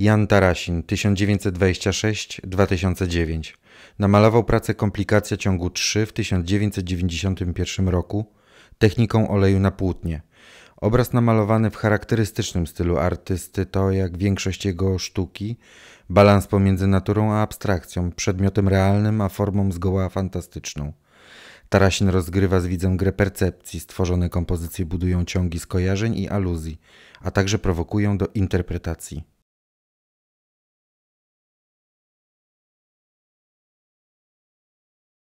Jan Tarasin 1926-2009. Namalował pracę Komplikacja ciągu 3 w 1991 roku techniką oleju na płótnie. Obraz namalowany w charakterystycznym stylu artysty to, jak większość jego sztuki, balans pomiędzy naturą a abstrakcją, przedmiotem realnym a formą zgoła fantastyczną. Tarasin rozgrywa z widzem grę percepcji, stworzone kompozycje budują ciągi skojarzeń i aluzji, a także prowokują do interpretacji.